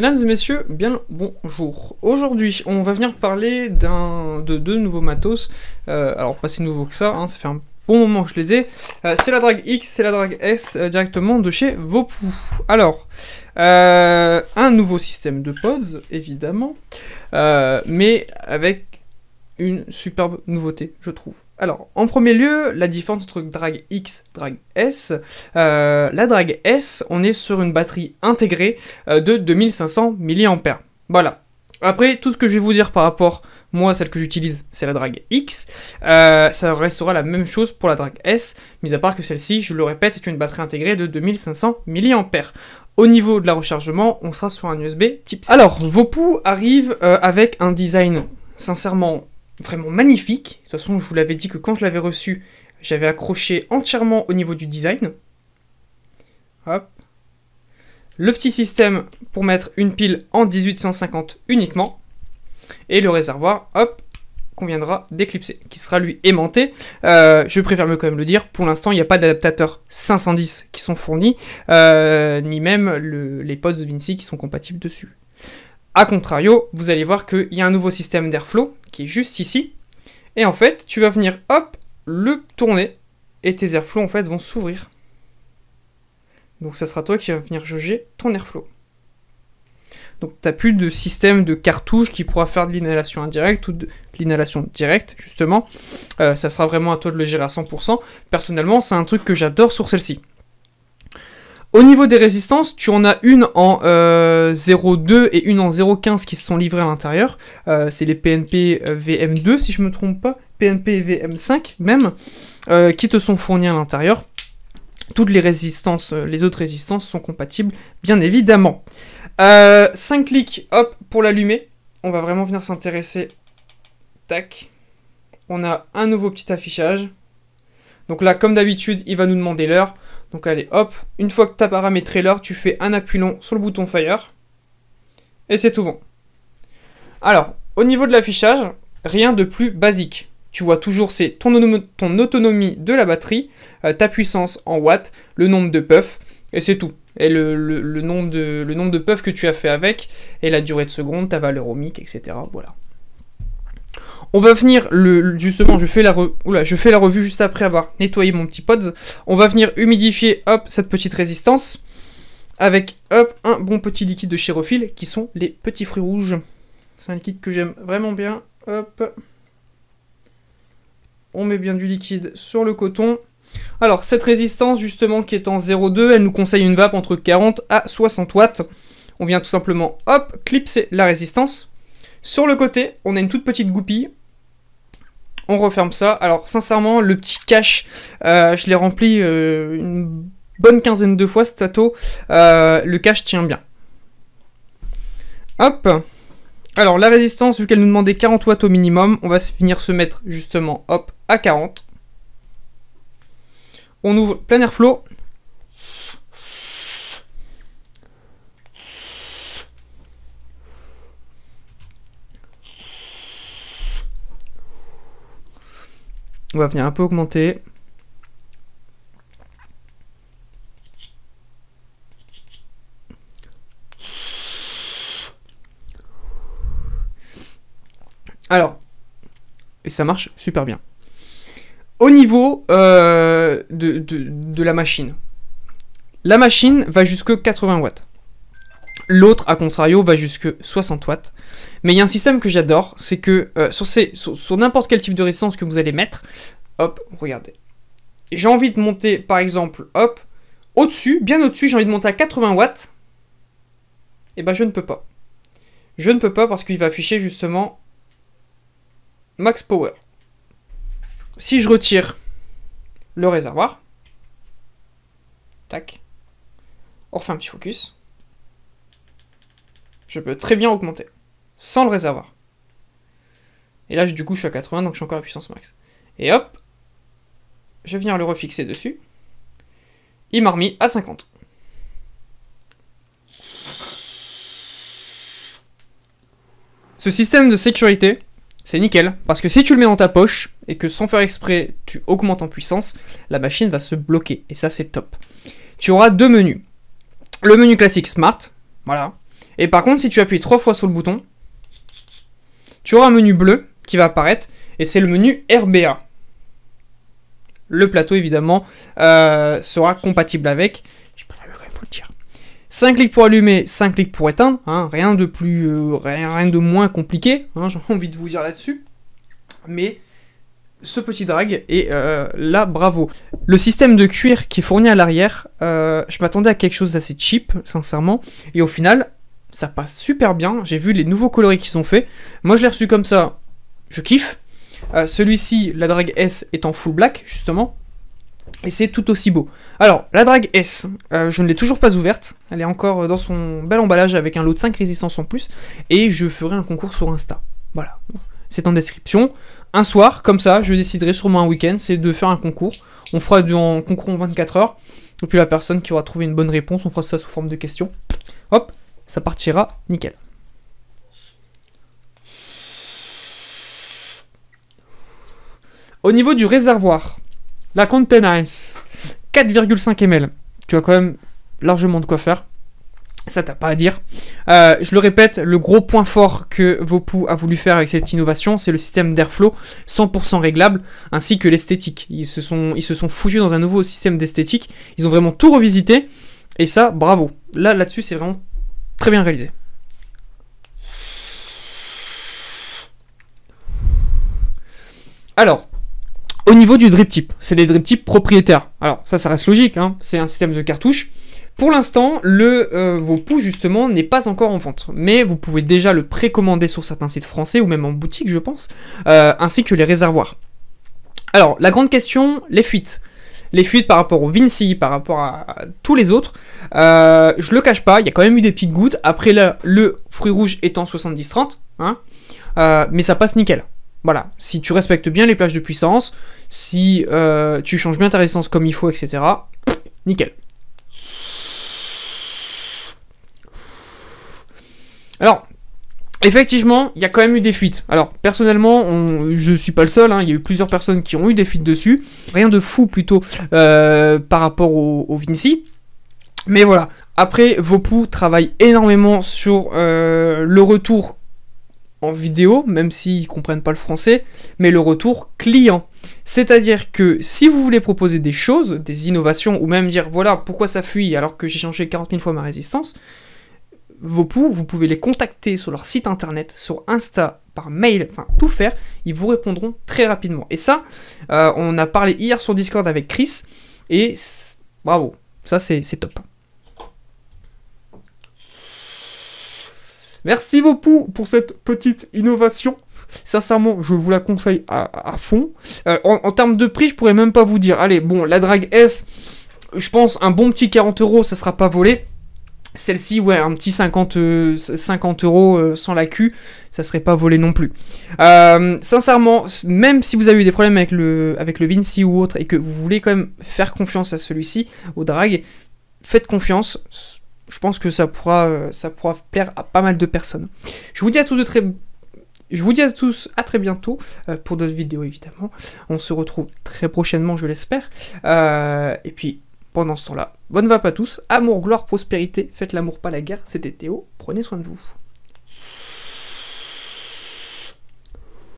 Mesdames et messieurs, bien bonjour. Aujourd'hui, on va venir parler d'un de deux nouveaux matos. Euh, alors pas si nouveau que ça, hein, ça fait un bon moment que je les ai. Euh, c'est la drague X, c'est la Drag S euh, directement de chez Vopou. Alors, un nouveau système de pods, évidemment, mais avec une superbe nouveauté, je trouve. Alors, en premier lieu, la différence entre Drag X, Drag S. Euh, la Drag S, on est sur une batterie intégrée euh, de 2500 mAh. Voilà. Après, tout ce que je vais vous dire par rapport, moi, celle que j'utilise, c'est la Drag X. Euh, ça restera la même chose pour la Drag S, mis à part que celle-ci, je le répète, est une batterie intégrée de 2500 mAh. Au niveau de la rechargement, on sera sur un USB type C. Alors, Vopu arrive avec un design sincèrement vraiment magnifique. De toute façon, je vous l'avais dit que quand je l'avais reçu, j'avais accroché entièrement au niveau du design. Le petit système pour mettre une pile en 1850 uniquement. Et le réservoir, hop, qu'on viendra d'éclipser, qui sera lui aimanté. Euh, je préfère me quand même le dire, pour l'instant, il n'y a pas d'adaptateur 510 qui sont fournis, euh, ni même les pods Vinci qui sont compatibles dessus. A contrario, vous allez voir qu'il y a un nouveau système d'airflow qui est juste ici. Et en fait, tu vas venir, hop, le tourner et tes airflows en fait vont s'ouvrir. Donc ça sera toi qui vas venir juger ton airflow. Donc tu n'as plus de système de cartouche qui pourra faire de l'inhalation indirecte ou de l'inhalation directe, justement. Euh, ça sera vraiment à toi de le gérer à 100%. Personnellement, c'est un truc que j'adore sur celle-ci. Au niveau des résistances, tu en as une en 0,2 euh, et une en 0,15 qui se sont livrées à l'intérieur. Euh, c'est les PNP euh, VM2 si je ne me trompe pas, PNP VM5 même, qui te sont fournis à l'intérieur. Toutes les résistances, les autres résistances sont compatibles, bien évidemment. 5 clics, hop, pour l'allumer. On va vraiment venir s'intéresser. Tac. On a un nouveau petit affichage. Donc là, comme d'habitude, il va nous demander l'heure. Donc allez, hop, une fois que tu as paramétré l'heure, tu fais un appui long sur le bouton Fire. Et c'est tout bon. Alors, au niveau de l'affichage, rien de plus basique. Tu vois toujours c'est ton, ton, autonomie de la batterie, euh, ta puissance en watts, le nombre de puffs, et c'est tout. Et le, nombre de, le nombre de puffs que tu as fait avec, et la durée de seconde, ta valeur ohmique, etc. Voilà. On va venir, le, justement, je fais, la je fais la revue juste après avoir nettoyé mon petit pods. On va venir humidifier, hop, cette petite résistance avec, hop, un bon petit liquide de chérophile qui sont les petits fruits rouges. C'est un liquide que j'aime vraiment bien. On met bien du liquide sur le coton. Alors, cette résistance, justement, qui est en 0,2, elle nous conseille une vape entre 40 à 60 watts. On vient tout simplement, hop, clipser la résistance. Sur le côté, on a une toute petite goupille on referme ça. Alors sincèrement, le petit cache, euh, je l'ai rempli euh, une bonne quinzaine de fois, Ce Euh, le cache tient bien. Hop. Alors la résistance, vu qu'elle nous demandait 40 watts au minimum, on va finir se mettre justement hop à 40. On ouvre plein airflow, On va venir un peu augmenter. Alors, et ça marche super bien. Au niveau euh, de la machine, la machine va jusque 80 watts. L'autre, à contrario, va jusque 60 watts. Mais il y a un système que j'adore, c'est que euh, sur, n'importe quel type de résistance que vous allez mettre, hop, regardez. J'ai envie de monter, par exemple, hop, au-dessus, bien au-dessus, j'ai envie de monter à 80 watts. Eh ben, je ne peux pas. Je ne peux pas parce qu'il va afficher justement max power. Si je retire le réservoir, tac, on refait un petit focus je peux très bien augmenter, sans le réservoir. Et là, du coup, je suis à 80, donc je suis encore à puissance max. Et hop, je viens le refixer dessus. Il m'a remis à 50. Ce système de sécurité, c'est nickel, parce que si tu le mets dans ta poche, et que sans faire exprès, tu augmentes en puissance, la machine va se bloquer, et ça c'est top. Tu auras deux menus. Le menu classique Smart, voilà, et par contre, si tu appuies trois fois sur le bouton, tu auras un menu bleu qui va apparaître, et c'est le menu RBA. Le plateau, évidemment, euh, sera compatible avec. Je dire. 5 clics pour allumer, 5 clics pour éteindre, hein, rien de plus, euh, rien, de moins compliqué, hein, j'ai envie de vous dire là-dessus. Mais ce petit drag est euh, là bravo. Le système de cuir qui est fourni à l'arrière, je m'attendais à quelque chose d'assez cheap, sincèrement, et au final, ça passe super bien. J'ai vu les nouveaux coloris qui sont faits. Moi, je l'ai reçu comme ça, je kiffe. Euh, celui-ci, la drague S, est en full black, justement. Et c'est tout aussi beau. Alors, la drague S, euh, je ne l'ai toujours pas ouverte. Elle est encore dans son bel emballage avec un lot de 5 résistances en plus. Et je ferai un concours sur Insta. Voilà. C'est en description. Un soir, comme ça, je déciderai sûrement un week-end, c'est de faire un concours. On fera un concours en 24 heures. Et puis la personne qui aura trouvé une bonne réponse, on fera ça sous forme de questions. Hop, ça partira nickel. Au niveau du réservoir, la contenance, 4,5 ml. Tu as quand même largement de quoi faire. Ça, t'a pas à dire. Euh, je le répète, le gros point fort que Vopou a voulu faire avec cette innovation, c'est le système d'airflow 100% réglable, ainsi que l'esthétique. Ils se sont, ils se sont foutus dans un nouveau système d'esthétique. Ils ont vraiment tout revisité. Et ça, bravo. Là, là-dessus, c'est vraiment Très bien réalisé. Alors, au niveau du drip type, c'est des drip types propriétaires. Alors ça, ça reste logique, hein, c'est un système de cartouches. Pour l'instant, le euh, justement n'est pas encore en vente, mais vous pouvez déjà le précommander sur certains sites français ou même en boutique, je pense, euh, ainsi que les réservoirs. Alors, la grande question, les fuites les fuites par rapport au Vinci, par rapport à, tous les autres. Euh, je le cache pas, il y a quand même eu des petites gouttes. Après là, le fruit rouge étant 70-30, hein. euh, mais ça passe nickel. Voilà, si tu respectes bien les plages de puissance, si euh, tu changes bien ta résistance comme il faut, etc., nickel. Alors, Effectivement, il y a quand même eu des fuites. Alors, personnellement, je ne suis pas le seul, hein. il y a eu plusieurs personnes qui ont eu des fuites dessus. Rien de fou plutôt euh, par rapport au, Vinci. Mais voilà, après, Vopou travaille énormément sur euh, le retour en vidéo, même s'ils ne comprennent pas le français, mais le retour client. C'est-à-dire que si vous voulez proposer des choses, des innovations, ou même dire voilà pourquoi ça fuit alors que j'ai changé 40 000 fois ma résistance, vos poux, vous pouvez les contacter sur leur site internet, sur Insta, par mail, enfin tout faire, ils vous répondront très rapidement. Et ça, euh, on a parlé hier sur Discord avec Chris, et bravo, ça c'est top. Merci poux pour cette petite innovation. Sincèrement, je vous la conseille à, fond. Euh, en, termes de prix, je pourrais même pas vous dire. Allez, bon, la drague S, je pense un bon petit 40 euros, ça sera pas volé. Celle-ci, ouais, un petit 50, euh, euros euh, sans la cul, ça serait pas volé non plus. Euh, sincèrement, même si vous avez eu des problèmes avec le, avec le Vinci ou autre et que vous voulez quand même faire confiance à celui-ci, au drag, faites confiance. Je pense que ça pourra, ça pourra plaire à pas mal de personnes. Je vous dis à tous de très je vous dis à tous à très bientôt pour d'autres vidéos évidemment. On se retrouve très prochainement, je l'espère. et puis pendant ce temps-là, bonne vape à tous, amour, gloire, prospérité, faites l'amour pas la guerre, c'était Théo, prenez soin de vous.